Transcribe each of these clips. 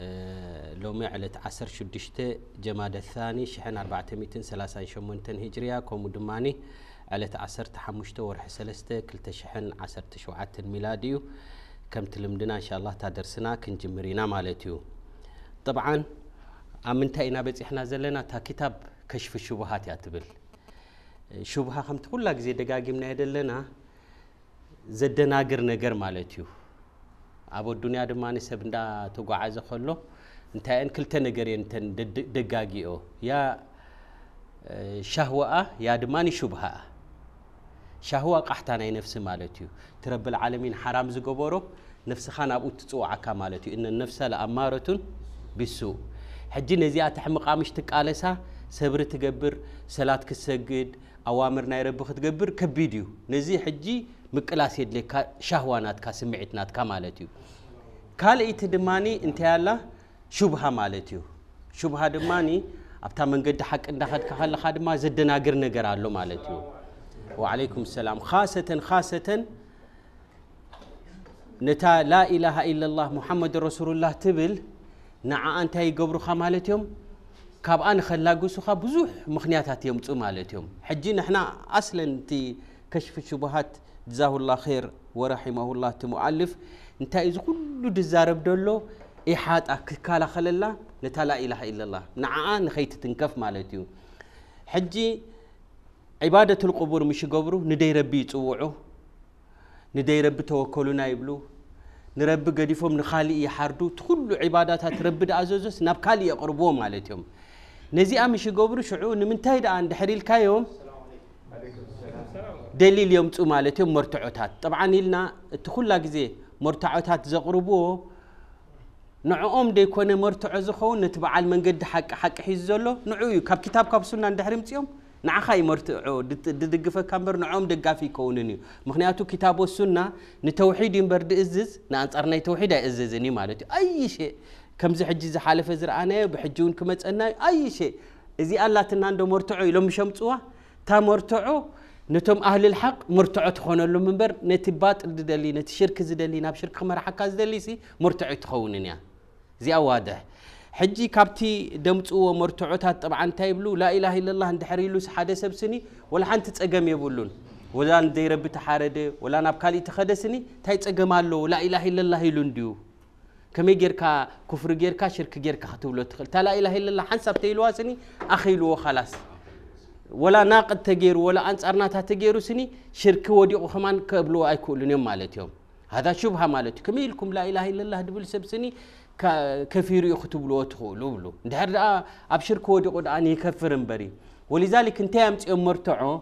آه، لومي على عصر شدشته جمادة الثاني شحن 438 هجرية كومو دماني على عصر تحمشته ورح سلسته كل تشحن عصر تشوعة الميلاديو كم تلمدنا إن شاء الله تدرسنا جمرينا مالتيو طبعا أمنتا إنا بيت إحنا زلنا تا كتاب كشف الشبهات يا تبل شبهة خمت كل لك زي دقاقي من لنا زدنا قرنا قر مالتيو ኣብ ኣዱንያ ድማ ሰብ እንዳተጓዓዘ ከሎ እንታይን ክልተ ነገር እየን እተን ደጋጊኦ ያ ሻህዋኣ ያ ድማ ሽብሃኣ ሻህዋ ቃሕታ ናይ ነፍሲ ማለት እዩ እቲ ረብልዓለሚን ሓራም ዝገበሮ ነፍስኻ ናብኡ ትፅዋዓካ ማለት እዩ እነ ነፍሳ ለኣማረቱን ብሱእ ሕጂ ነዚኣ ተሕምቃምሽ ትቃለሳ ሰብሪ ትገብር ሰላት ክሰግድ أوامر نايرة بخت جبر كبيديو نزي حجي مقلاس يدلي شهوانات كا سمعتنات كا مالتيو ካልእቲ ድማኒ እንታይ ኣላ ሽቡሃ ማለት እዩ ሽቡሃ ድማኒ ኣብታ መንገዲ ሓቂ እንዳኸድካ ከለካ ድማ ዘደናግር ነገር ኣሎ ማለት እዩ ወዓለይኩም ሰላም ካሰተን ካሰተን ነታ ላኢላሃ ኢላ ላህ ሙሓመድ ረሱሉላህ ትብል ንዓኣ እንታይ ይገብሩካ ማለት እዮም أنا كابان خلاجو سخا بزوح مخنياتات يوم تقوم على يوم حجي نحنا أصلا تي كشف الشبهات جزاه الله خير ورحمه الله تمؤلف انت إذا كل دزارب دولو إحاط أككالا خلال الله نتلا إله إلا الله نعان خيت تنكف مالتيو حجي عبادة القبور مش قبره ندي ربي توعه ندي رب توكلنا يبلو نرب قديفهم نخالي يحردو تخلو عبادات رب دعزوزس نبكالي يقربوه مالتيوم نزي أمشي قبر شعو نمنتهي ده عند حريل كايوم دليل يوم تقوم على تيوم مرتعوتات طبعا إلنا تخلى كذي مرتعوتات زقربوه نعوم دي كون مرتعو زخو نتبع المنقد حق حق حيزولو نعوي كاب كتاب كاب سنة عند حريم تيوم نعخاي مرتعو ددقفة كامبر نعوم دقافي كونني مخنياتو كتاب السنة نتوحيد ينبرد إزز نانس أرنا يتوحيد إزز إني مالتي أي شيء كمزي حجي زحالف ازر انا بحجون كمت انا اي شيء اذا الله تنان دو مرتعو يلو مشمتوا تا مرتعو نتم اهل الحق مرتعو تخون لو منبر نتي باطل دلي نتي شرك زدلي ناب شرك مر حقا زدلي سي مرتعو زي اواده حجي كابتي دمتو مرتعو تا طبعا تا لا اله الا الله عند حريلو سحاده سبسني ولا حنت تصقم يبولون ولا ندير بتحارده ولا نابكالي تخدسني تا يصقمالو لا اله الا الله يلون كمي جيركا كفر جيركا شرك جيركا ختبلو تخل تا اله الا الله حنسب تيلوا سني اخيلو خلاص ولا ناقد تجير ولا انصار ناتا تجيرو سني شرك وديق خمان كبلو ايكولن يوم مالت يوم هذا شبهه مالت كمي لكم لا اله الا الله دبل سب سني كفير يختبلو تخولو بلو دحر اب شرك قد داني كفر بري ولذلك انت يمت مرتعو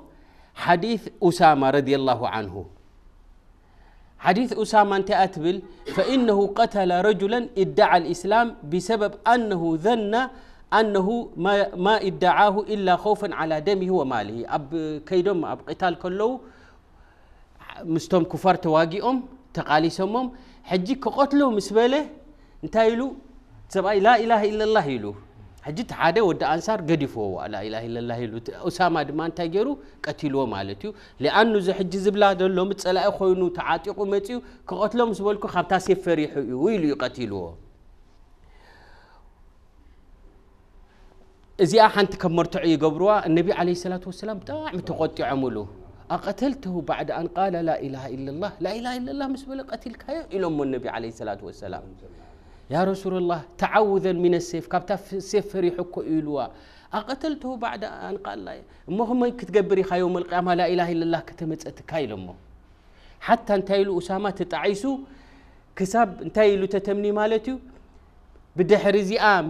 حديث اسامه رضي الله عنه حديث أسامة أنت أتبل فإنه قتل رجلا ادعى الإسلام بسبب أنه ظن أنه ما, ما ادعاه إلا خوفا على دمه وماله أب كيدم أب قتال كله مستم كفار تواجئهم تقاليسهم حجيك قتله مسبله انتهى لا إله إلا الله يلو حجت عادة ود أنصار قديفوا لا إله إلا الله لوت أسامة دمان تجرو قتلوا مالتيو لأنه زي حج زبلا دلهم تسأل أخوينو تعاتي قمتيو كقتلهم سبولكو خمتا سفر يحويلو يقتلوا إذا أحنت مرتعي قبروا النبي عليه الصلاة والسلام تاع متقطع عمله أقتلته بعد أن قال لا إله إلا الله لا إله إلا الله مسبول قتلك إلهم النبي عليه الصلاة والسلام يا رسول الله تعوذا من السيف كابتا سيف فريحك إلوا أقتلته بعد أن قال لا مهما كتقبري خا يوم القيامة لا إله إلا الله كتمت أتكايل أمه حتى انتايلو أسامة تتعيسو كساب انتايلو تتمني مالتو بدي زي آم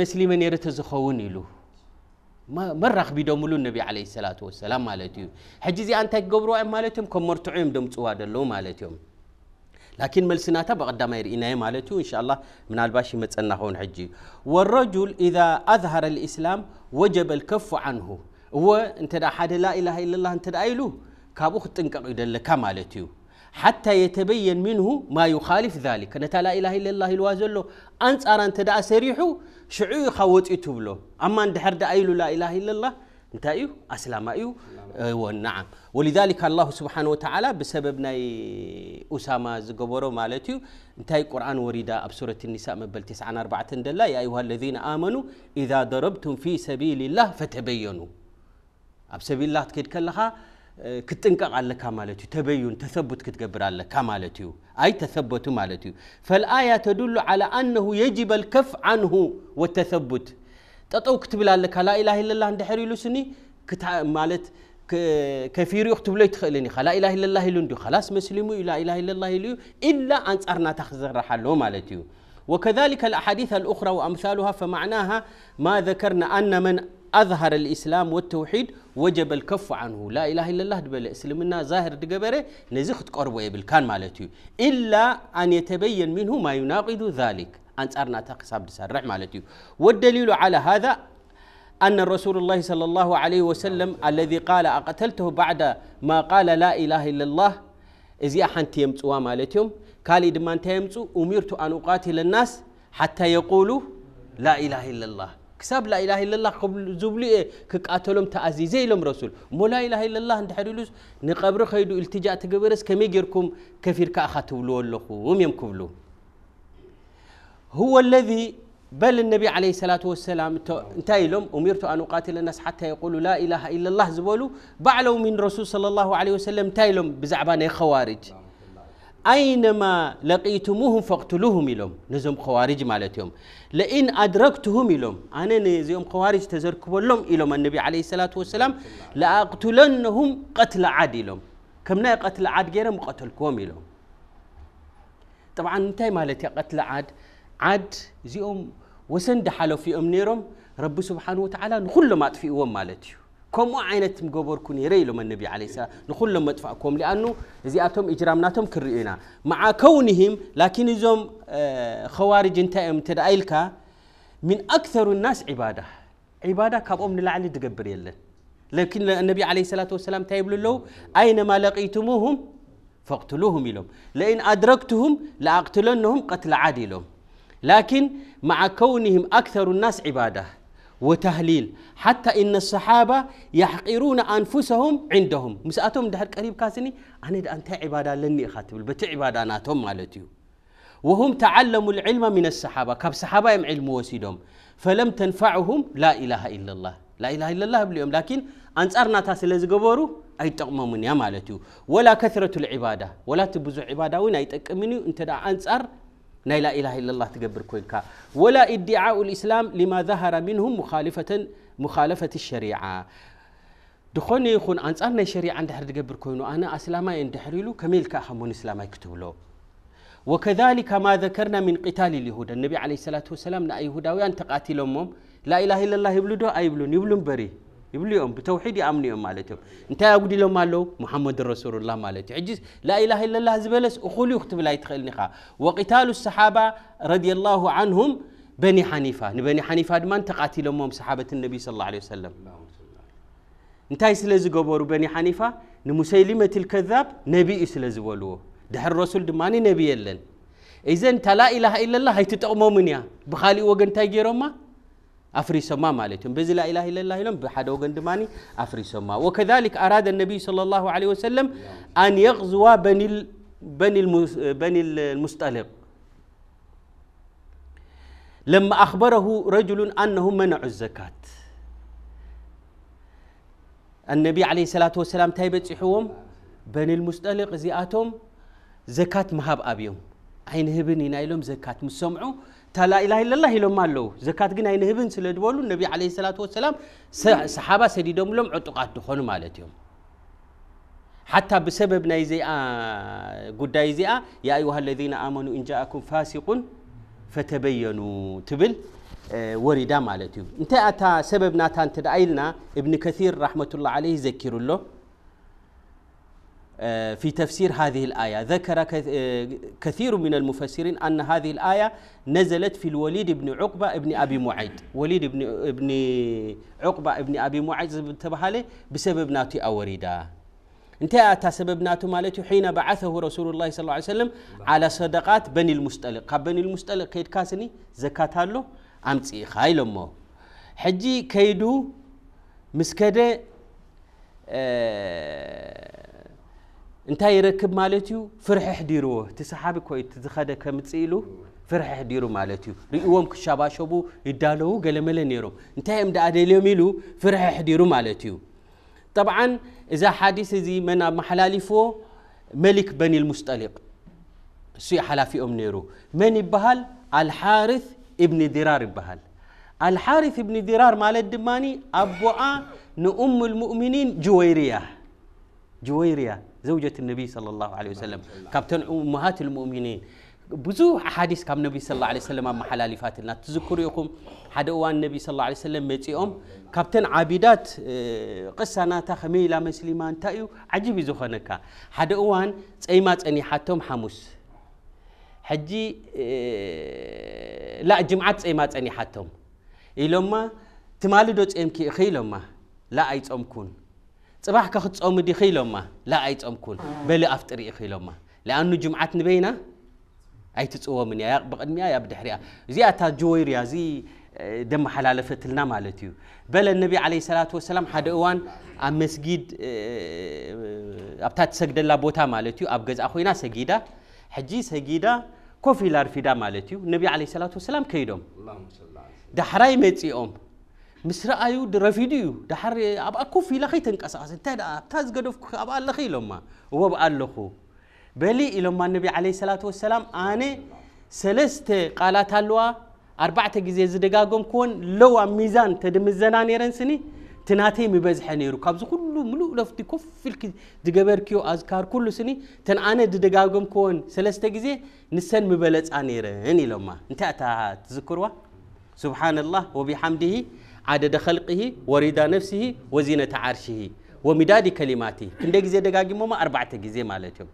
مسلما يرت زخون إلو ما مرخ بيدوم النبي عليه الصلاة والسلام مالتو حجزي أنت قبرو أم مالتهم كم مرتعيم دم تسوى دلو مالتهم لكن ملسناتا ما إناي مالتو إن شاء الله من الباشي متسنا هون حجي والرجل إذا أظهر الإسلام وجب الكف عنه هو انت دا حد لا إله إلا الله انت دا أيلو كابو خطنك قيدل مالتو حتى يتبين منه ما يخالف ذلك أنت لا إله إلا الله الوازلو أنت أرى انت دا سريحو شعو يخوت إتبلو أما انت دا أيلو لا إله إلا الله انتايو اسلامايو و نعم ولذلك الله سبحانه وتعالى بسببنا اسامه زغبرو مالتيو انتاي قران وريدا اب سوره النساء مبل 94 اندلا يا ايها الذين امنوا اذا ضربتم في سبيل الله فتبينوا اب سبيل الله تكد كلها كتنقق عليك مالتيو تبين تثبت كتقبر عليك مالتيو اي تثبت مالتيو فالايه تدل على انه يجب الكف عنه والتثبت تتو كتب لك لا إله إلا الله عند حري لسني كتع مالت كفير يكتب لي تخليني لا إله إلا الله لندو خلاص مسلم لا إله إلا الله لي إلا أن أرنا تخزر حلو مالتي وكذلك الأحاديث الأخرى وأمثالها فمعناها ما ذكرنا أن من أظهر الإسلام والتوحيد وجب الكف عنه لا إله إلا الله دبل اسلمنا ظاهر دقبره نزخت قربه كان مالتي إلا أن يتبين منه ما يناقض ذلك أنصارنا تقصاب دسرع مالتيو والدليل على هذا أن الرسول الله صلى الله عليه وسلم الذي قال أقتلته بعد ما قال لا إله إلا الله إذا حنت يمتوا مالتيوم قال إذا ما أنت أمرت أن أقاتل الناس حتى يقولوا لا إله إلا الله كساب لا إله إلا الله قبل زبلي إيه كقاتلهم تأزيزي لهم رسول مو لا إله إلا الله انت حريلوس نقبر خيدو التجاء تقبرس كمي جيركم كفير كأخاتو لولوخو وميم كبلو هو الذي بل النبي عليه الصلاة والسلام انتهي لهم أمرت أن أقاتل الناس حتى يقولوا لا إله إلا الله زبولوا بعلوا من رسول صلى الله عليه وسلم انتهي لهم بزعبان خوارج أينما لقيتموهم فاقتلوهم لهم نزم خوارج مالتهم لئن أدركتهم لهم أنا نزم خوارج تزركوا لهم إلهم النبي عليه الصلاة والسلام لأقتلنهم قتل عاد كم كمنا قتل عاد غيرهم قتلكم لهم طبعا انتهي مالتي قتل عاد عاد زيهم وسند حلو في أم نيرهم رب سبحانه وتعالى نخل ما تفيقهم مالتيو كم عينت مجبركم يريلو من النبي عليه السلام نخل ما تفقكم لأنه زي أتم إجرامناتهم كرينا مع كونهم لكن زيهم خوارج انتقم تدعيلك من أكثر الناس عبادة عبادة كابوم للعلي تقبر يلن لكن النبي عليه الصلاة والسلام تايب له أينما لقيتموهم فاقتلوهم لهم لئن أدركتهم لأقتلنهم قتل عادي لهم لكن مع كونهم أكثر الناس عبادة وتهليل حتى إن الصحابة يحقرون أنفسهم عندهم مسأتهم دهر قريب كاسني أنا أنت عبادة لني أخاتب بتي عبادة ناتهم مالتيو وهم تعلموا العلم من الصحابة كاب صحابة يم علم وسيدهم فلم تنفعهم لا إله إلا الله لا إله إلا الله باليوم لكن أرنا تاسلز قبورو أي تقممون يا مالتيو ولا كثرة العبادة ولا تبزو عبادة وين أي تقمني أنت أنت أنصار ناي لا إله إلا الله تقبر كوينكا ولا إدعاء الإسلام لما ظهر منهم مخالفة مخالفة الشريعة دخوني يخون أنت أنا شريعة عند حد قبر كوينو أنا أسلاما عند حريلو كميل كأحمون إسلاما يكتب له وكذلك ما ذكرنا من قتال اليهود النبي عليه الصلاة والسلام نا يهوداوي أنت قاتل أمهم لا إله إلا الله يبلو دو أي يبلون يبلون بري يبليهم بتوحيد يأمنيهم مالتهم انت أقول لهم مالو محمد رسول الله مالتي عجز لا إله إلا الله زبلس أخولي اختب لا يتخيلني نخا وقتال الصحابة رضي الله عنهم بني حنيفة نبني حنيفة ما انت قاتلهم صحابة النبي صلى الله عليه وسلم انت سلز قبروا بني حنيفة نمسيلمة الكذاب نبي سلز ولوه ده الرسول دماني نبي يلن إذن تلا لا إله إلا الله هيتتقمو من يا بخالي وقن تاجيرهم أفريسما مالتهم بزلا إله إلا الله لهم بحد وقند ماني أفريسما وكذلك أراد النبي صلى الله عليه وسلم أن يغزو بني بني بني المستلق لما أخبره رجل أنه منع الزكاة النبي عليه الصلاة والسلام تايبت صحوهم بني المستلق زياتهم زكاة مهاب أبيهم عين هبني نايلهم زكاة مسمعوا تلا إله إلا الله يلوم الله زكاة جنا إنه ابن سلاد ولو النبي عليه الصلاة والسلام صحابة سيدي دوم لهم عتقات دخون مالتهم حتى بسبب نايزي آه قد نايزي آه يا أيها الذين آمنوا إن جاءكم فاسق فتبينوا تبل آه وردا مالتهم انت أتا سبب ناتان تدعيلنا ابن كثير رحمة الله عليه ذكر الله آه، في تفسير هذه الآية ذكر آه، كثير من المفسرين أن هذه الآية نزلت في الوليد بن عقبة بن أبي معيد وليد بن, بن عقبة بن أبي معيد تبهاله بسبب ناتي أوريدا انتهى سبب ناتو مالتي حين بعثه رسول الله صلى الله عليه وسلم على صدقات بني المستلق بني المستلق كيد كاسني زكاة له أمتي خايلمو حجي كيدو مسكده أه እንታይ ይረክብ ማለት እዩ ፍርሕሕ ዲርዎ እቲ ሰሓቢ ኮይ ዝኸደ ከምፅእ ኢሉ ፍርሕሕ ዲሩ ማለት እዩ ርእዎም ክሻባሸቡ ይዳለዉ ገለመለ ነይሮም እንታይ እዮም ደኣ ደልዮም ኢሉ ፍርሕሕ ዲሩ ማለት እዩ ጠብዓ እዛ ሓዲስ እዚ መን ኣመሓላሊፍዎ መሊክ በኒልሙስጠሊቅ እሱ ሓላፊኦም ነይሩ መን ይበሃል ኣልሓርፍ እብኒ ዲራር ይበሃል ኣልሓርፍ እብኒ ዲራር ማለት ድማኒ ኣቦኣ ንኡም ልሙእምኒን ጅወይርያ ጅወይርያ زوجة النبي صلى الله عليه وسلم كابتن أمهات المؤمنين ብዙሕ ኣሓዲስ ካብ ነቢ ስ ለ ሰለም ኣመሓላሊፋትና ትዝክሩ ኢኹም ሓደ እዋን ነቢ ስ ለ ሰለም መፂኦም ካብተን ዓቢዳት ቅሳናታ ከመይ ኢላ መስሊማ እንታይ እዩ ዓጅብ እዩ ዝኾነካ ሓደ እዋን ፀይማ ፀኒሓቶም ሓሙስ ሕጂ ላ ጅምዓት ፀይማ ፀኒሓቶም ኢሎማ ትማልዶ ፀምኪ እኺ ኢሎማ ላ ኣይፀምኩን صباحك ختصوم دي خيلوما لا ايتصومكون بل افطري خيلوما لانه جمعه نبينا ኣይትፅወምን እያ ብቕድሚያ ያ ብድሕሪያ እዚኣታ ጆወይር እያ እዚ ደመሓላለፈትልና ማለት እዩ በለ ነቢ ዓለ ሰላት ወሰላም ሓደ እዋን ኣብ መስጊድ ኣብታ ትሰግደላ ቦታ ማለት እዩ ኣብ ገዛ ኮይና ሰጊዳ ሕጂ ሰጊዳ ኮፍ ኢላ ርፊዳ ማለት እዩ ነቢ ዓለ ሰላት ወሰላም ከይዶም ዳሕራይ መፂኦም مس رأيو فيديو دحر أبقى كوفي لخي تنقص أصلا تدا تاز قدوف أبقى لخي لما الله خو بلي لما النبي عليه الصلاة والسلام أنا سلست قالات هلوا أربعة جزء زدقاقهم كون لو ميزان تدمزنا نيرن سني تناتي مبزح نيرو كابز كله ملو لفتي كف في الك دقبر كيو أذكار كل سني تن أنا ددقاقهم كون سلست جزء نسن مبلت أنيرن هني لما انت تذكروا سبحان الله وبحمده عدد خلقه ورضا نفسه وزينة عرشه ومداد كلماته كندا جزء دقاقي ماما أربعة جزء مالتهم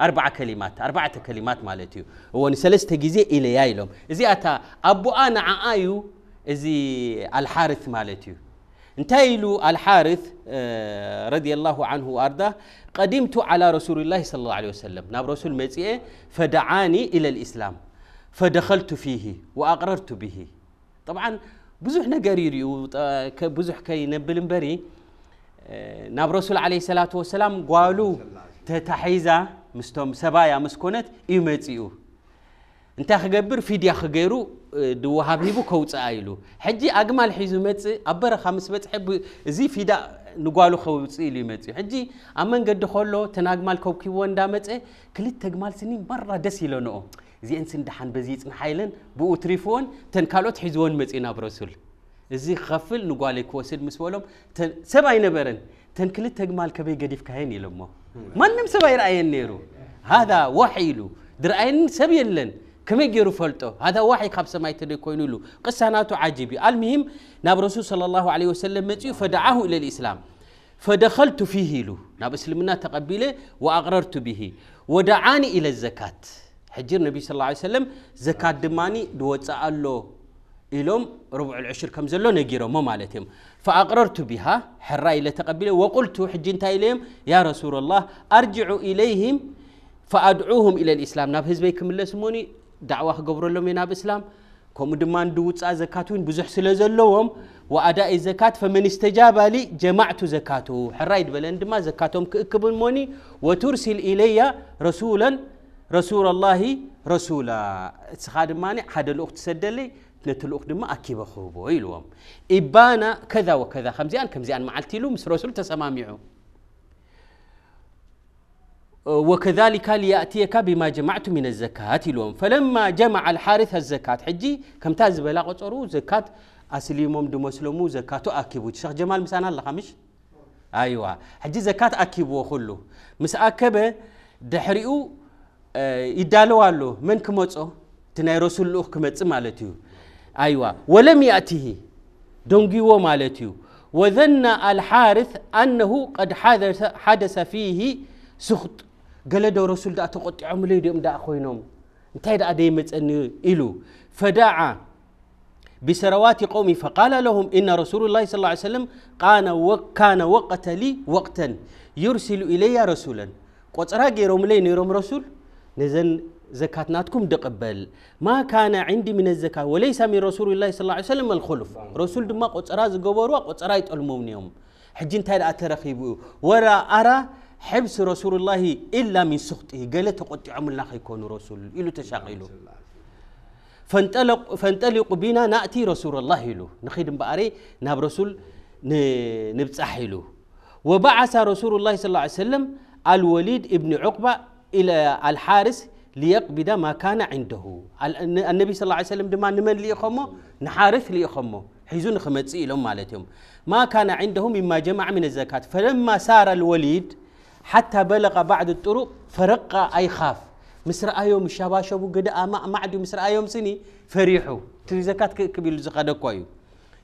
أربعة كلمات أربعة كلمات مالتهم ونسلست جزء إلى يايلهم إذا أتى أبو أنا عايو إذا الحارث مالتيو انتايلو الحارث رضي الله عنه وأرضاه قدمت على رسول الله صلى الله عليه وسلم ناب رسول مزيه فدعاني إلى الإسلام فدخلت فيه وأقررت به ጠብዓን ብዙሕ ነገር ይርዩ ብዙሕ ከይነብል እምበሪ ናብ ረሱል ዓለ ሰላት ወሰላም ጓሉ ተታሒዛ ምስቶም ሰባያ እዩ መፂኡ እንታይ ክገብር ፊድያ ክገይሩ ድወሃብ ሂቡ ከውፅአ ኢሉ ሕጂ ኣግማል ሒዙ መፅእ ኣብ በረኻ ምስ በፅሐ እዚ ፊዳ ንጓሉ ከውፅእ ኢሉ ይመፅእ ሕጂ ኣብ መንገዲ ከሎ እንዳመፀ ክልተ ግማል ስኒ መራ ደስ زين سندحان بزيت نحيلن بو تريفون تنكالوت حزون مزينا برسول زي خفل نقولي كوسيد مسولم تن سبع نبرن تنكل تجمال كبي قديف كهين يلمو ما نم سبع رأين نيرو هذا وحيلو درأين سبيلن لن كم يجرو فلتو هذا واحد خمسة ما يتركون له قصة ناتو عجيبة المهم ناب رسول صلى الله عليه وسلم متي فدعاه إلى الإسلام فدخلت فيه له ناب سلمنا تقبله وأغررت به ودعاني إلى الزكاة حجر النبي صلى الله عليه وسلم زكاة دماني دوتسع الله إلهم ربع العشر كم زلو نجيرهم ما مالتهم فأقررت بها حراء إلى تقبله وقلت حجين تايلهم يا رسول الله أرجع إليهم فأدعوهم إلى الإسلام ناب هزبي كمل سموني دعوة قبر لهم ناب إسلام كم دمان زكاة وين بزح سلزلهم وأداء الزكاة فمن استجاب لي جمعت زكاته حراء بلندما زكاتهم كأكبر موني وترسل إلي رسولا ረሱላ ላሂ ረሱላ እስኻ ድማ ሓደ ልኡክ ትሰደለይ ነቲ ልኡክ ድማ ኣኪበ ክህቦ إبانا كذا وكذا ወከዛ ከምዚኣን ከምዚኣን መዓልቲ ኢሉ ምስ ረሱል ተሰማሚዑ وكذلك ليأتيك بما جمعت من الزكاة الوم فلما جمع الحارث الزكاة حجي كم تاز بلا قصرو زكاة أسليمهم دمسلمو زكاة أكيبو شيخ جمال مسانا الله خمش أيوة حجي زكاة أكيبو خلو مس أكبه دحرئو يدالوالو من كموتو تناي رسول الله كمتس مالتيو ايوا ولم ياته دونغيو مالتيو وذن الحارث انه قد حدث حدث فيه سخط قالوا رسول الله تقطع عمله دم دا خوينوم انت دا دي متن الو فدعا بسروات قومي فقال لهم ان رسول الله صلى الله عليه وسلم كان وكان وقت لي وقتا يرسل الي رسولا قطرا غيروم لي نيروم رسول نزن زكاتناتكم دقبل ما كان عندي من الزكاة وليس من رسول الله صلى الله عليه وسلم الخلف رسول دم قط أراز جبروا قط أرايت المؤمنين حجين تال أترخيبو ورا أرى حبس رسول الله إلا من سخطه قالت قط عمل الله يكون رسول إلو تشاقيلو فانطلق فانطلق بنا نأتي رسول الله له نخدم بأري ناب رسول نبتسحيلو وبعث رسول الله صلى الله عليه وسلم الوليد ابن عقبه إلى الحارس ليقبض ما كان عنده النبي صلى الله عليه وسلم من لي خمو نحارث خمو حيزون خمتسي لهم مالتهم ما كان عنده مما جمع من الزكاة فلما سار الوليد حتى بلغ بعد الطرق فرق أي خاف أيوم الشباب شبو قد ما معدو مسر أيوم سني فريحوا تري زكاة كبير زكاة كويو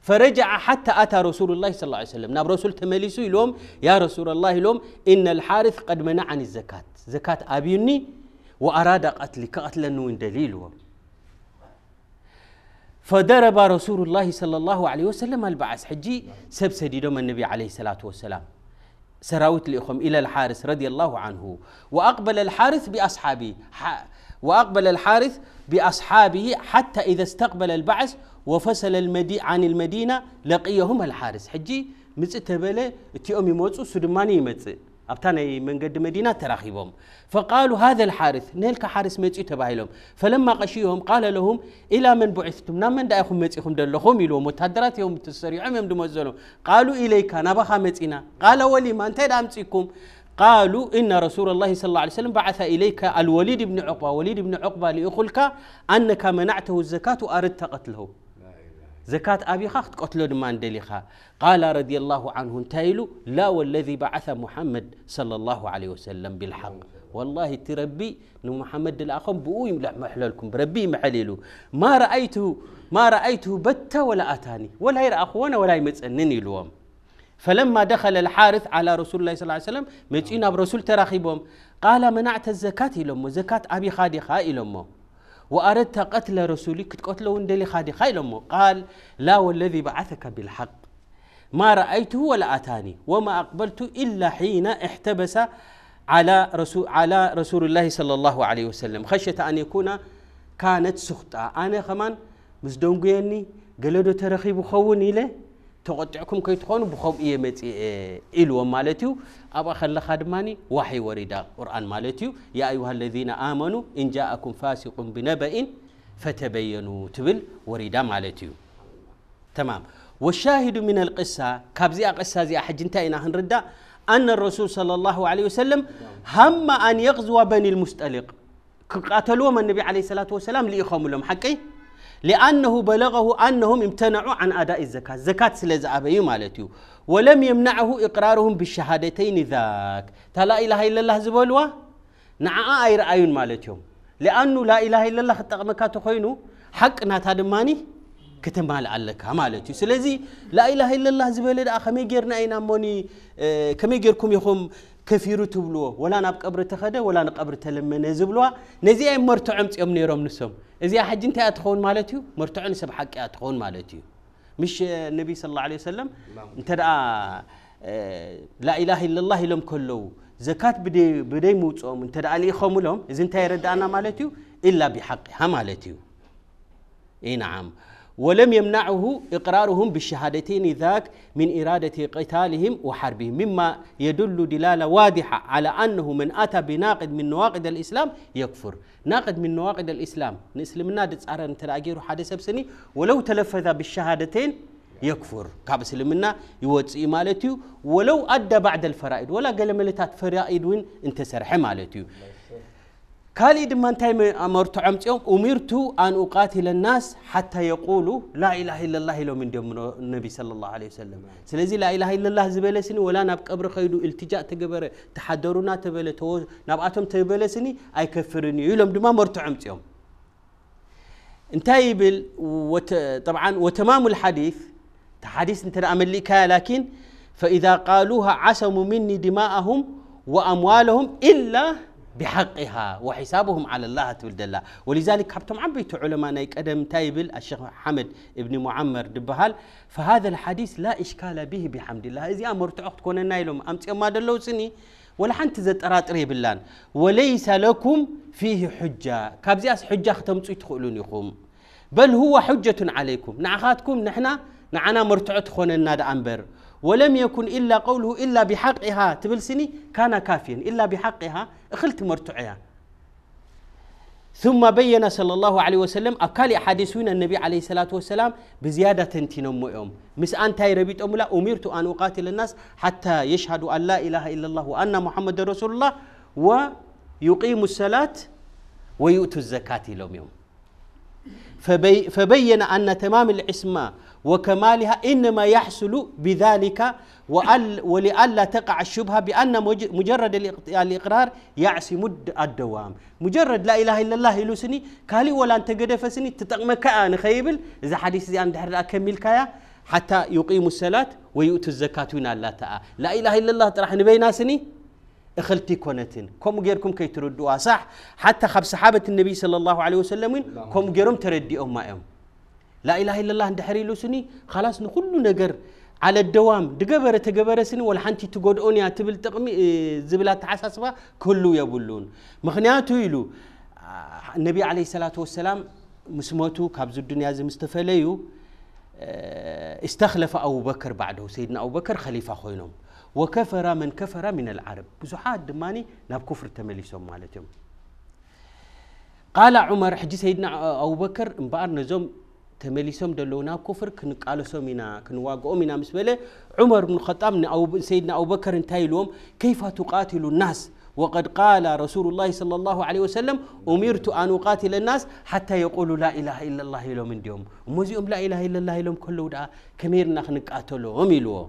فرجع حتى أتى رسول الله صلى الله عليه وسلم ناب نعم، رسول تمليسو يلوم يا رسول الله يلوم إن الحارث قد منعني الزكاة زكاة أبيني وأراد قتلي كقتلا وين دليل فضرب رسول الله صلى الله عليه وسلم البعث حجي سبسدي دوم النبي عليه الصلاة والسلام سراوت لإخوم إلى الحارث رضي الله عنه وأقبل الحارث بأصحابه وأقبل الحارث بأصحابه حتى إذا استقبل البعث وفصل المدي عن المدينة لقيهم الحارس حجي مزت بله تيومي يموتوا سدماني مت أبتاني من قد مدينة تراخيهم فقالوا هذا الحارس نيلك حارس مت تبعهم فلما قشيهم قال لهم إلى من بعثتم نعم من دعهم مت يخم دلهم يلو متدرات يوم تسري عمهم دمزلهم قالوا إليك أنا بخمت إنا قال ولي ما أنت دامتكم قالوا إن رسول الله صلى الله عليه وسلم بعث إليك الوليد بن عقبة وليد بن عقبة لأخلك أنك منعته الزكاة وأردت قتله زكاة أبيخا تقتلو دما دليخا قال رضي الله عنه انتايلو لا والذي بعث محمد صلى الله عليه وسلم بالحق والله تربي محمد الأخم بقوي محللكم بربي محللو ما رأيته ما رأيته بتة ولا أتاني ولا يرى أخوانا ولا يمتسنني لهم فلما دخل الحارث على رسول الله صلى الله عليه وسلم مجئنا برسول تراخيبهم قال منعت الزكاة لهم زكاة أبي خادي خائلهم وأردت قتل رسولك تقتله وندلي خادي أمه قال لا والذي بعثك بالحق ما رأيته ولا أتاني وما أقبلت إلا حين احتبس على رسول, على رسول الله صلى الله عليه وسلم خشية أن يكون كانت سخطة أنا كمان مزدونجيني قال ترخي ترخيب خون تقطعكم كي تكونوا بخوب إيه مت إلو مالتيو أبا خل خدماني وحي وريدا قرآن مالتيو يا أيها الذين آمنوا إن جاءكم فاسق بنبأ فتبينوا تبل وريدا مالتيو تمام والشاهد من القصة كابزي قصة زي أحجنتا إنا هنردا أن الرسول صلى الله عليه وسلم هم أن يغزو بني المستلق قاتلوا من النبي عليه الصلاة والسلام لإخوام لهم حقي لأنه بلغه أنهم امتنعوا عن أداء الزكاة زكاة سلزة أبيو مالتيو ولم يمنعه إقرارهم بالشهادتين ذاك تلا إله إلا الله زبولوا نعاء أي رأيون مالتيو لأنه لا إله إلا الله تقمك تخينو حق ناتادماني كتمال عليك مالتيو سلزي لا إله إلا الله زبولد أخمي جيرنا أينا موني كمي آه، جيركم يخوم ከፊሩ ትብልዎ ወላ ናብ ቀብሪ ተኸደ ወላ ንቀብሪ ተለመነ ዝብልዋ ነዚኣ መርትዖም ፅኦም ነይሮም ንሶም እዚኣ ሓጂ እንታይ እያ ትኸውን ማለት እዩ መርትዖ ንሰብ ሓቂ እያ ትኸውን ማለት እዩ ምሽ ነቢ ስ ላ ሰለም እንተ ደኣ ላኢላሃ ኢለላ ኢሎም ከለዉ ዘካት ብደይ ምውፅኦም እንተ ደኣ ልኢኸምሎም እዚ እንታይ የረዳእና ማለት እዩ ኢላ ብሓቂሃ ማለት እዩ ኢናዓም ولم يمنعه إقرارهم بالشهادتين ذاك من إرادة قتالهم وحربهم مما يدل دلالة واضحة على أنه من أتى بناقد من نواقد الإسلام يكفر ناقد من نواقد الإسلام نسلمنا دتسعر أن تلاقيه حدث سبسني ولو تلفذ بالشهادتين يكفر كاب سلمنا يوتس مالتيو ولو أدى بعد الفرائد ولا قال ملتات فرائد وين انتسر سرح كالي دمان تايم امرتو عمتيوم امرتو ان اقاتل الناس حتى يقولوا لا اله الا الله لو من دم النبي صلى الله عليه وسلم سلازي لا اله الا الله زبلسني ولا ناب قبر خيدو التجاء تجبر تحدرونا تبل تو ناب اتم تبلسني اي كفرني يلم دم امرتو عمتيوم انتهي بال وت... طبعا وتمام الحديث تحديث انت امليكا لكن فاذا قالوها عصموا مني دماءهم واموالهم الا بحقها وحسابهم على الله تولد الله ولذلك حبتم عم بيت علماء نايك أدم تايبل الشيخ حمد ابن معمر دبهال فهذا الحديث لا إشكال به بحمد الله إذا أمرت أخت كون النايلوم أمت ما دلو سني ولا حنت زت أرات ريب اللان وليس لكم فيه حجة كابزياس حجة ختم تسوي تخلوني خوم بل هو حجة عليكم نعخاتكم نحنا نعنا مرتعت خون النادى أمبر ولم يكن إلا قوله إلا بحقها تبلسني كان كافيا إلا بحقها أخلت مرتعيا ثم بين صلى الله عليه وسلم أكالي حديثين النبي عليه الصلاة والسلام بزيادة تنتين يوم مس أنت ربيت أملا لا أمرت أن أقاتل الناس حتى يشهدوا أن لا إله إلا الله وأن محمد رسول الله ويقيم الصلاة ويؤتوا الزكاة لهم يوم فبي فبين أن تمام العصمة وكمالها إنما يحصل بذلك ولئلا تقع الشبهة بأن مجرد الإقرار يعصم الدوام مجرد لا إله إلا الله يلوسني كالي ولا أنت قد تتقم تتقمك أنا خيبل إذا حديث زي أندحر أكمل كايا حتى يقيم الصلاة ويؤتوا الزكاة الله تعالى لا إله إلا الله ترح نبينا سني እኽልቲ ኮነትን غيركم كي ከይትርድዋ صح حتى ካብ صحابة النبي صلى الله عليه وسلم እውን غيرهم تردي ተረዲኦማ እዮም لا إله ላኢላሃ ኢለላህ እንድሕር ኢሉስኒ خلاص نقول نجر على الدوام دقبر تقبر سن والحنتي تقول أني تبل تقمي إيه، زبلات عساسبا كله يبلون مخنياته يلو آه، النبي عليه الصلاة والسلام مسموته كابز الدنيا زي مستفليو آه، استخلف أبو بكر بعده سيدنا أبو بكر خليفة خوينهم وكفر من كفر من العرب بزحاد دماني ناب كفر تمليسهم مالتهم قال عمر حجي سيدنا أبو بكر مبار نزوم ተመሊሶም ደለዉ ናብ ኩፍር ክንቃለሶም ኢና ክንዋግኦም مسبله عمر بن الخطاب ብን ጣብ ሰይድና ኣቡበከር እንታይ ኢልዎም كيف تقاتل الناس وقد قال رسول الله صلى الله عليه وسلم أمرت أن أقاتل الناس حتى يقولوا لا إله إلا الله يوم من ديوم ومزيهم لا إله إلا الله لهم كله دعا كميرنا قاتلوا أميلوا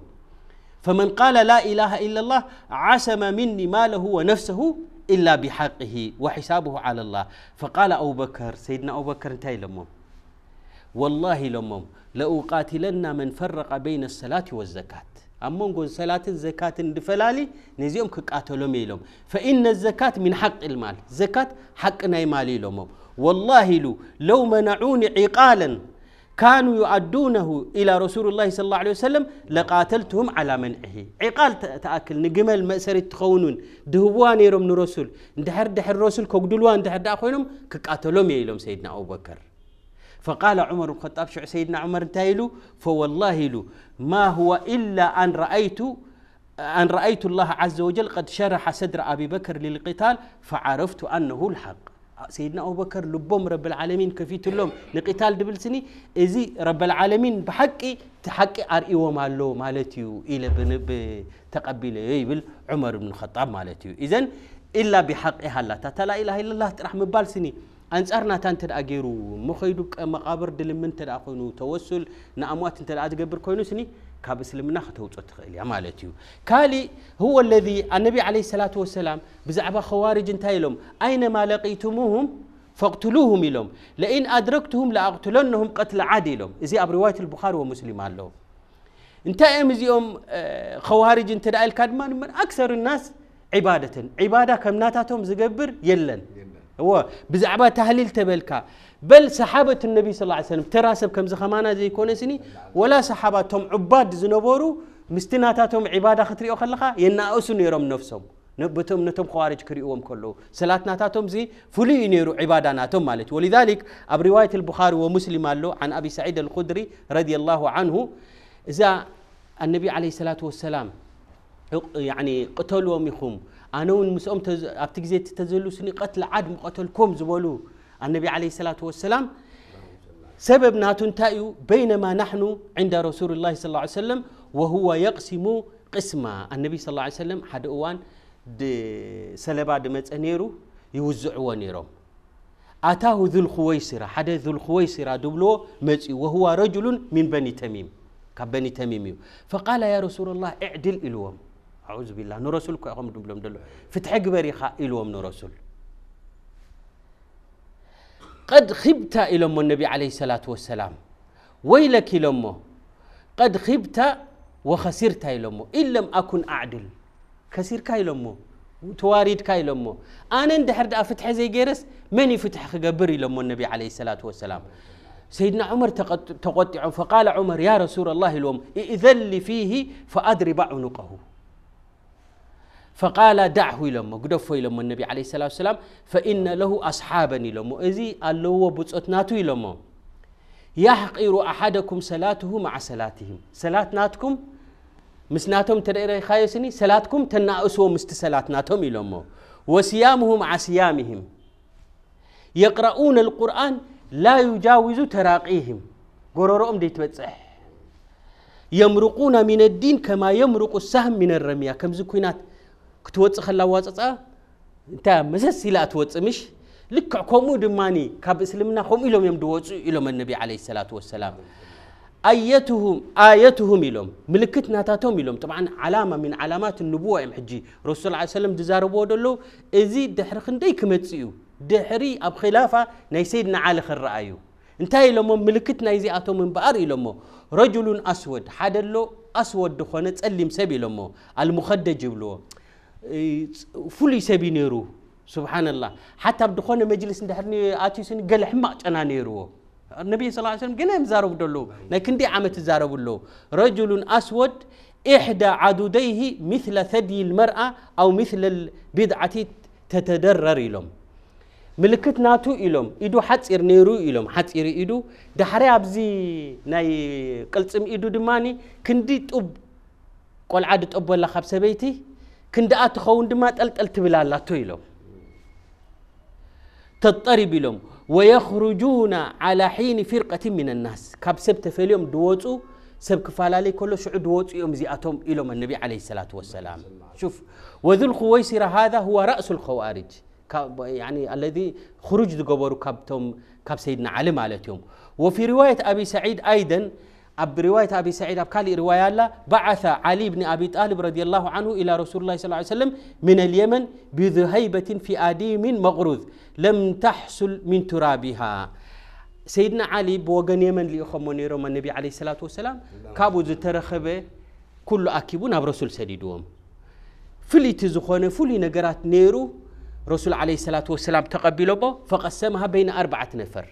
فمن قال لا إله إلا الله عسم مني ماله ونفسه إلا بحقه وحسابه على الله فقال أبو بكر سيدنا أبو بكر انتهي والله لمم لأقاتلن من فرق بين الصلاة والزكاة أمون صلاة الزكاة دفلالي نزيوم كقاتلهم يلوم فإن الزكاة من حق المال زكاة حقنا مالي لمم والله لو لو منعوني عقالا كانوا يؤدونه إلى رسول الله صلى الله عليه وسلم لقاتلتهم على منعه عقال تأكل نجمل مأسر تخونون دهوان يرم نرسول اندحر دحر رسول كقدلوا دحر دأخوينهم خوينهم كقاتلهم يلوم سيدنا أبو بكر فقال عمر الخطاب شو سيدنا عمر تايلو فوالله له ما هو إلا أن رأيت أن رأيت الله عز وجل قد شرح صدر أبي بكر للقتال فعرفت أنه الحق سيدنا أبو بكر لبوم رب العالمين كفيت لهم لقتال دبل سني إزي رب العالمين بحقي تحقي أرئيو مالو مالتيو إلى بتقبيل يبل عمر بن الخطاب مالتيو اذا إلا بحقها لا لا إله إلا الله ترحم بالسني أنصارنا ناتان أجيرو مخيدك مقابر دل دلمن تدا أخونو توسل نأموات تدا أتجبر كونو سني كاب سلمنا ختوت أتخيل يا مالتيو كالي هو الذي النبي عليه الصلاة والسلام بزعب خوارج تايلهم أين ما لقيتموهم فاقتلوهم لهم لئن أدركتهم لأقتلنهم قتل عادلهم إذا أب رواية البخاري ومسلم لهم انتي مزيهم خوارج انتدا الكادمان من أكثر الناس عبادة عبادة كم كمناتاتهم زقبر يلن هو بزعبا تهليل تبلكا بل صحابة النبي صلى الله عليه وسلم ترى سب كم زخمانا زي كونسني ولا صحابة توم عباد زنبورو مستناتاتهم عبادة خطري أخر ينا أسن يرم نفسهم نبتهم نتم خوارج كريوهم كله سلاتنا تاتهم زي فلي ينيرو عبادنا تم مالت ولذلك أب رواية البخاري ومسلم له عن أبي سعيد القدري رضي الله عنه إذا النبي عليه الصلاة والسلام يعني قتلوا مخوم أنا ون مسأم تز أبتجزي تتزلوسني قتل عاد مقتل كوم زبولو النبي عليه الصلاة والسلام سبب ناتون تأيو بينما نحن عند رسول الله صلى الله عليه وسلم وهو يقسم قسمة النبي صلى الله عليه وسلم حد أوان د سلبا دمت أنيرو يوزع ونيرو أتاه ذو الخويسرة حد ذو الخويسرة دبلو مجي إيوه، وهو رجل من بني تميم كبني تميم إيوه. فقال يا رسول الله اعدل إلوهم أعوذ بالله نرسل كأخم دبلوم دلو فتح قبري خائلهم رسول قد خبت إلى النبي عليه الصلاة والسلام ويلك إلى قد خبت وخسرت إلى إن لم أكن أعدل كسير كاي لما تواريد كاي لما أنا عند حرد أفتح زي جرس من يفتح قبر إلى النبي عليه الصلاة والسلام سيدنا عمر تقطع فقال عمر يا رسول الله الوم إذن لي فيه فأدرب عنقه فقال دعه لما قدفه لما النبي عليه الصلاة والسلام فإن له أصحابا لما إذي الله بطأتناتو لما يحقر أحدكم صلاته مع صلاتهم صلات ناتكم مسناتهم تدير خايسني صلاتكم تناقصوا مست صلات ناتهم لما وصيامه مع صيامهم يقرؤون القرآن لا يجاوز تراقيهم قرروهم دي تبتصح يمرقون من الدين كما يمرق السهم من الرمية كم زكوينات ክትወፅእ ከላዋ ፀፀ እንታይ መሰስ ኢላ ትወፅእ ምሽ ልክዕ ከምኡ ድማኒ ካብ እስልምና ከምኡ ኢሎም እዮም ድወፁ ኢሎም ኣነቢ ለ ሰላት ወሰላም ኣየትሁም ኢሎም ምልክት ናታቶም ኢሎም ጥብዓ ዓላማ ምን ዓላማት ንብዋ እዮም ሕጂ ረሱል ለ ሰለም ዝዛረብዎ ደለዉ እዚ ድሕሪ ክንደይ ክመፅ እዩ ድሕሪ ኣብ ኺላፋ ናይ ሰይድና ዓሊ ክረአ እዩ እንታይ ኢሎሞ ምልክት ናይ ዚኣቶም እምበኣር ኢሎሞ ረጅሉን ኣስወድ ሓደ ኣሎ ኣስወድ ድኾነ ፀሊም ሰብ ኢሎሞ ኣልሙኸደጅ ይብልዎ ፍሉይ ሰብ እዩ ነይሩ ስብሓን ላ ሓታ ብድኾነ መጅልስ እንድሕር ኣትዩስኒ نيرو النبي صلى الله عليه وسلم ሰለም ገና ይዛረቡ بدلو لكن دي ዓመት ይዛረቡ بدلو رجل أسود إحدى عدوديه مثل ثدي المرأة أو مثل البدعة تتدرر لهم ملكت ناتو إلهم إدو حتصير نيرو إلهم حتصير إدو دحري أبزي ناي قلتم إدو دماني كندي طب قول عاد أب ولا خبسة بيتي كندا تخون دما تلتل لا تويلو تطري ويخرجون على حين فرقة من الناس كاب سبت تفليوم دوتو سب كفالة لي كل شعو دوتو يوم زي أتوم إلوم النبي عليه الصلاة والسلام شوف وذو الخويسرة هذا هو رأس الخوارج كاب يعني الذي خرج دقبورو كاب توم كاب سيدنا علي مالتهم وفي رواية أبي سعيد أيضا أب رواية أبي سعيد أبكالي رواية الله بعث علي بن أبي طالب رضي الله عنه إلى رسول الله صلى الله عليه وسلم من اليمن بذهيبة في آديم مغروذ لم تحصل من ترابها سيدنا علي بوغن يمن ليخمو من النبي عليه الصلاة والسلام كابو زترخب كل أكيبون أب رسول سديدوم فلي تزخون فلي نقرات نيرو رسول عليه الصلاة والسلام تقبلوا بو فقسمها بين أربعة نفر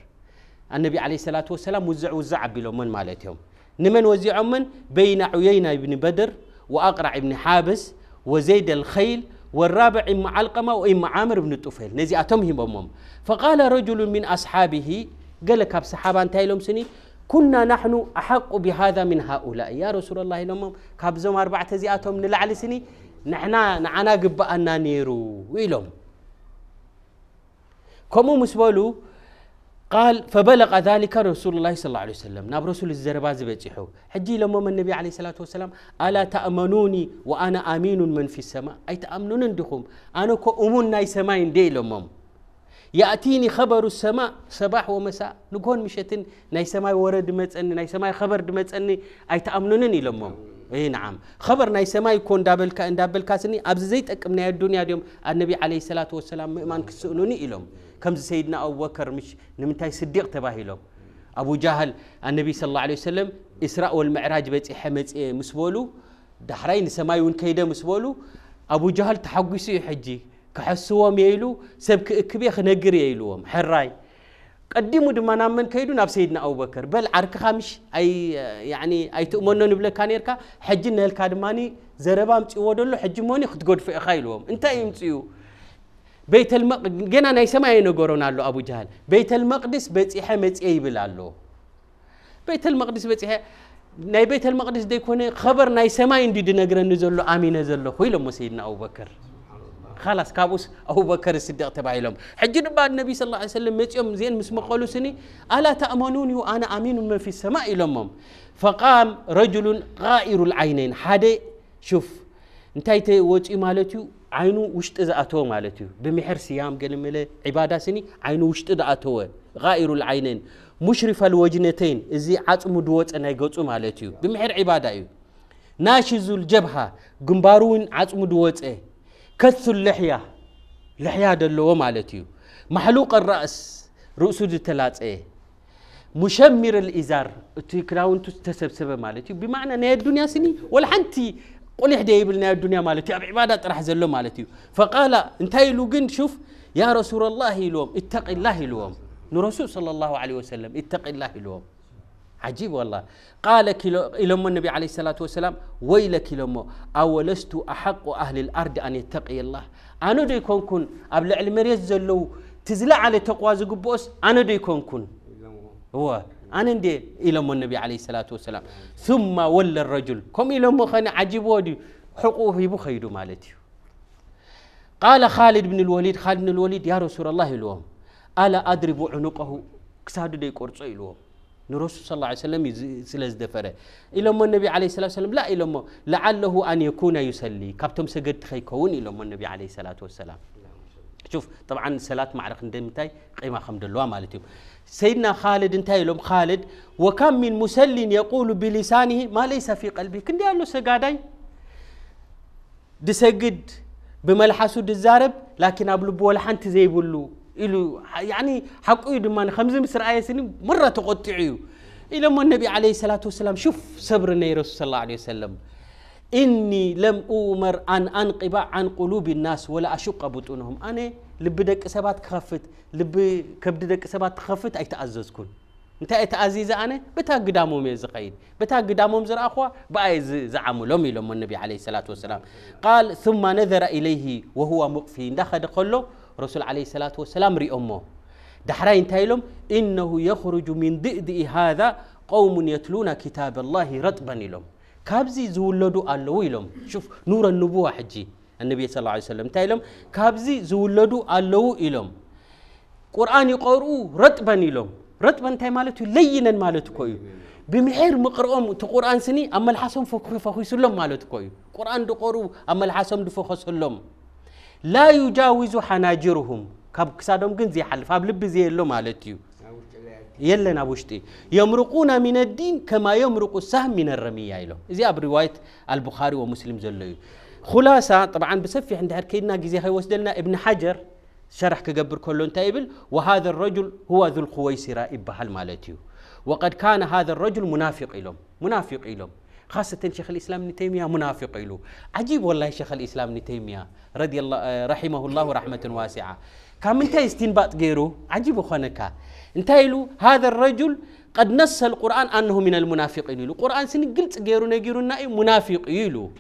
النبي عليه الصلاة والسلام وزع وزع بلو من مالتهم نمن عمن بين عيينة بن بدر وأقرع بن حابس وزيد الخيل والرابع إما علقمة وإما عامر بن طفيل نزي أتمهم بمهم فقال رجل من أصحابه قال لك بصحابة أنت لهم سني كنا نحن أحق بهذا من هؤلاء يا رسول الله لهم أمم، كابزهم أربعة زي أتهم نلعل سني نحنا نعنا قبأنا نيرو ويلهم كمو مسبولو قال فبلغ ذلك رسول الله صلى الله عليه وسلم ناب رسول الزربا زبيحو حجي لما من النبي عليه الصلاه والسلام الا تامنوني وانا امين من في السماء اي تامنون عندكم انا كو امون ناي سماي دي لمم ياتيني خبر السماء صباح ومساء نكون مشتن ناي سماي ورد مصن ناي سماي خبر دمصني اي تامنونني لمم إيه نعم خبر ناي سماي كون دابلكا اندابلكا سني ابز زي من الدنيا اليوم النبي عليه الصلاه والسلام مؤمن كسئلوني الهم كم سيدنا أو وكر مش نمتاي صديق تباهي لهم ابو جهل النبي صلى الله عليه وسلم اسراء والمعراج بيت مصي إيه مسبولو دحرين سما يكون كيدا مسبولو ابو جهل تحقسي حجي كحسوا ميلو سبك كبي خنغر ييلوهم حراي قدموا دما نامن كيدو ناب سيدنا ابو بكر بل عرك خامش اي يعني اي تؤمنون بلا كانيركا حج نهلكا دماني زربام تيو دلو حج موني ختغدف اخايلهم انت يمصيو بيت المقدس جنا ناي سماي نغورونا له ابو جهل بيت المقدس بصيحه مصي يبلالو بيت المقدس بصيحه ناي بيت المقدس ديكونه خبر ناي سماي اندي دنغرن زلو امين زلو خويلو سيدنا ابو بكر خلاص كابوس أبو بكر الصديق لهم حجنا بعد النبي صلى الله عليه وسلم يوم زين مسمى قالوا سني ألا تأمنوني وأنا أمين من في السماء لهم فقام رجل غائر العينين حد شوف انتي وجه ማለት እዩ وش ውሽጢ ዝኣተወ بمحر እዩ قال ስያም عبادة سني ስኒ وش ውሽጢ غائر العينين مشرف الوجنتين إزي እዚ ዓፅሙ أنا جوت ገፁ بمحر عبادة ብምሕር ዒባዳ እዩ ናሽዙ ልጀብሃ ግንባሩ كث اللحية لحية دلو مالتيو محلوق الرأس رؤسو دتلاص ايه مشمر الإزار تكراون تسبسب مالتيو بمعنى ناي الدنيا سني ولا حنتي قلح دي يبل الدنيا مالتي اب عبادة راح زلو مالتيو فقال انتي لوجن شوف يا رسول الله لوم اتق الله لوم نرسول صلى الله عليه وسلم اتق الله لوم عجيب والله قال كيلو إلما النبي عليه الصلاة والسلام ويلك إلما أولست أحق أهل الأرض أن يتقي الله أنا دي كون كون أبل المريز زلو تزلع على تقوى زقبوس أنا دي كون كون هو أنا دي إلى النبي عليه الصلاة والسلام ثم ولى الرجل كم إلى خان عجيب ودي حقوه يبو خيدو مالتي قال خالد بن الوليد خالد بن الوليد يا رسول الله اليوم ألا أدرب عنقه كسادو دي قرصو اليوم نرسل صلى الله عليه وسلم سلز دفره إلى ما النبي عليه الصلاة والسلام لا إلى ما لعله أن يكون يسلي كابتم سجد خيكون إلى ما النبي عليه الصلاة والسلام شوف طبعا صلاة معرق دمتاي قيمة خمد الله مالتي سيدنا خالد انتهى لهم خالد وكم من مسل يقول بلسانه ما ليس في قلبه كن دي قالوا سجاداي دسجد بملحسو دزارب لكن ابلو بول حنت زي بلو إلو يعني حقه دمان خمسة مصر آية سنة مرة تقطعيه إلى ما النبي عليه الصلاة والسلام شوف صبر النبي صلى الله عليه وسلم إني لم أؤمر أن أنقب عن قلوب الناس ولا أشق بطونهم أنا لبدك سبات خفت لب كبدك سبات سبات كخفت أيتأززكن أنت تأزيز أنا بتا قدامهم يزقين بتا قدامهم زر أخوة لهم إلى يلوم النبي عليه الصلاة والسلام قال ثم نذر إليه وهو مقفي دخل قل له رسول عليه الصلاة والسلام ሪኦ እሞ ዳሕራይ እንታይ ኢሎም ኢነሁ የኽርጁ ሚን ድእድኢ ሃذ ቀውሙን የትሉና ክታብ ላሂ كابزي ኢሎም ካብዚ ዝውለዱ شوف نور ሽፍ ኑረ ንቡዋ النبي صلى الله عليه وسلم تايلم كابزي زولدو ألو إلهم قرآن يقرؤ رتبا لهم رتبا تاي مالتو لينا مالتو كويو بمحير مقرؤهم تقرآن سني أما الحسن فخي فخي مالتو كويو قرآن دقرؤ أما الحسن دفخي سلم لا يجاوز حناجرهم كاب كسادهم كن زي حلف أب لب زي اللو مالتيو يلا نابوشتي يمرقون من الدين كما يمرق السهم من الرمية يلو زي أب رواية البخاري ومسلم زلوا خلاصة طبعا بسفي عند هركينا جزي هاي وصلنا ابن حجر شرح كجبر كلون تايبل وهذا الرجل هو ذو القويسرة إبها المالتيو وقد كان هذا الرجل منافق إلهم منافق إلهم خاصة شيخ الإسلام ابن تيمية منافق له عجيب والله شيخ الإسلام ابن تيمية رضي الله آه، رحمه الله رحمة واسعة كم انت استنباط غيره عجيب خنكا انت هذا الرجل قد نص القرآن أنه من المنافقين يلو القرآن سن قلت غيره نغيرنا منافق يلو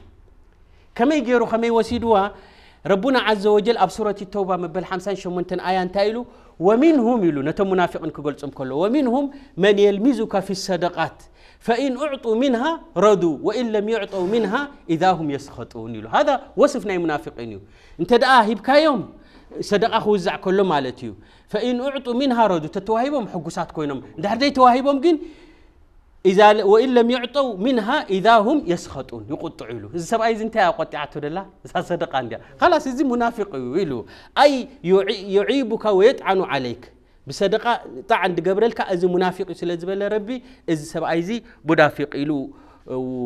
كما يغيره كما يوسيدوا ربنا عز وجل أب سورة التوبة مبل حمسان شمونتن آية انتايلو ومنهم يلو نتم منافق كقلتهم كله ومنهم من يلمزك في الصدقات فإن أعطوا منها ردوا وإن لم يعطوا منها إذا هم يسخطون يلو هذا وصف المنافقين منافقين انت دعا صدق صدقة خوزع كله مالتي فإن أعطوا منها ردوا تتواهبهم حقوسات كوينهم انت دي تواهبهم جن إذا وإن لم يعطوا منها إذا هم يسخطون يقطعوا له إذا سبأي زنت يا قطعت ولا إذا صدق عندي خلاص إذا منافق يلو أي يعيبك ويطعن عليك بصدقة طع عند جبريل ሙናፊቅ منافق يسلا ዝበለ ربي እዚ سبع أيزي ሙናፊቅ إلو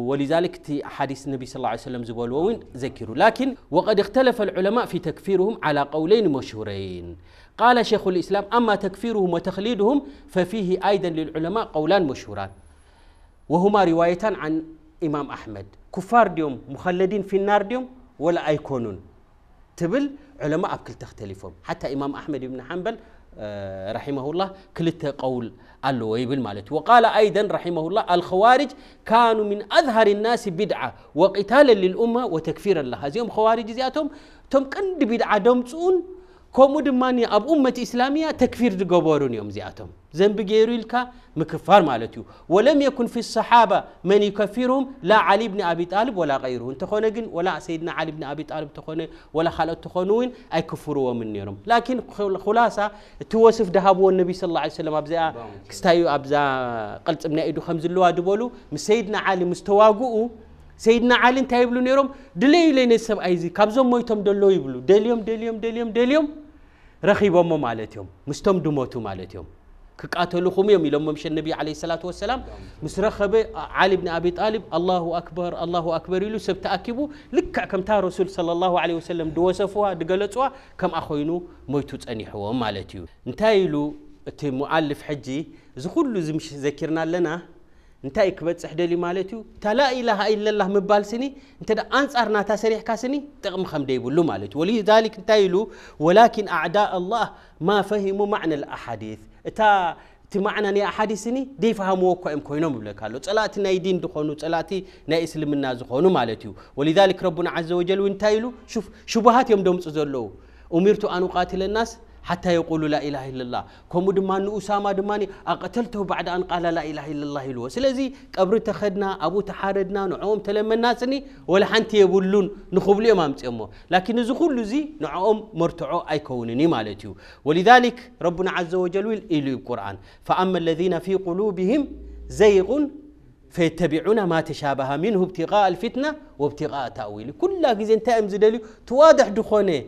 ولذلك تي حديث النبي صلى الله عليه وسلم زبولوين ذكروا لكن وقد اختلف العلماء في تكفيرهم على قولين مشهورين قال شيخ الإسلام أما تكفيرهم وتخليدهم ففيه أيضا للعلماء قولان مشهوران وهما روايتان عن إمام أحمد كفار ديوم مخلدين في النار ديوم ولا أيكونون تبل علماء أبكل تختلفهم حتى إمام أحمد بن حنبل رحمه الله كلتا قول الله ويبل مالت وقال أيضا رحمه الله الخوارج كانوا من أظهر الناس بدعة وقتالا للأمة وتكفيرا لها زيهم خوارج زياتهم تم كند بدعة دمتون كومود ماني اب امه اسلاميه تكفير دي يوم زياتهم ذنب غيرو يلكا مكفار مالتيو ولم يكن في الصحابه من يكفرهم لا علي بن ابي طالب ولا غيره انت ولا سيدنا علي بن ابي طالب تخونه ولا خالد تخونوين اي كفروا من نيرهم لكن خلاصه توصف ذهب النبي صلى الله عليه وسلم ابزا كستايو ابزا قلت ابن ايدو خمز اللوا دبولو من سيدنا علي مستواغو سيدنا علي انتهى يبلو نيروم دليل لين السب أيزي كابزوم ما يتم دلوا يبلو دليوم دليوم دليوم دليوم رخيبهم ما مالتهم مستم دموتو مالتهم كقاتلو خمي يوم يلوم مش النبي عليه الصلاة والسلام مسرخبة علي بن أبي طالب الله أكبر الله أكبر يلو سب تأكبو لك كم تار رسول صلى الله عليه وسلم دوسفوها دقلتوا كم أخوينو ما يتوت أني حوا مالتيو انتهى يلو تمعلف حجي زخلو زمش ذكرنا لنا انتي كبت صحدلي مالتو تا لا اله الا الله مبال سني انت دا انصارنا تا سريح كاسني تقم خم دي بولو مالتو ولذلك انتي لو ولكن اعداء الله ما فهموا معنى الاحاديث تا تمعنى ني احاديث سني دي فهموا كو ام كوينو مبلكالو صلاتنا يدين دخونو صلاتي نا اسلمنا زخونو مالتو ولذلك ربنا عز وجل وانتي لو شوف شبهات يوم دوم زلو امرت ان اقاتل الناس حتى يقولوا لا إله إلا الله كم دمان أسامة دماني أقتلته بعد أن قال لا إله إلا الله إلوه سلزي قبر تخدنا أبو تحاردنا نعوم تلم الناسني ولا حنت يبلون نخبل يمام تأمو لكن زخول لزي نعوم مرتعو أيكونني مالتيو ولذلك ربنا عز وجل إلو القرآن فأما الذين في قلوبهم زيغ فيتبعون ما تشابه منه ابتغاء الفتنة وابتغاء تأويل كل جزء تأم زدليو تواضح دخونه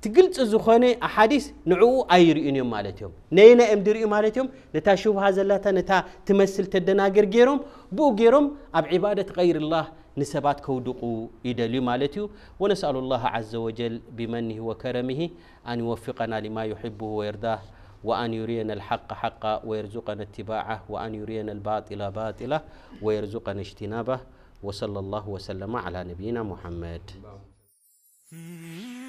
تقلت زخانة أحاديث نعو أيرئن يوم مالتهم نينا أمدر يوم مالتهم نتا شوف هذا اللاتا نتا تمثل تدنا غير بو غيرهم أب عبادة غير الله نسبات كودقو إدالي مالتهم ونسأل الله عز وجل بمنه وكرمه أن يوفقنا لما يحبه ويرداه وأن يرينا الحق حقا ويرزقنا اتباعه وأن يرينا الباطل باطلا ويرزقنا اجتنابه وصلى الله وسلم على نبينا محمد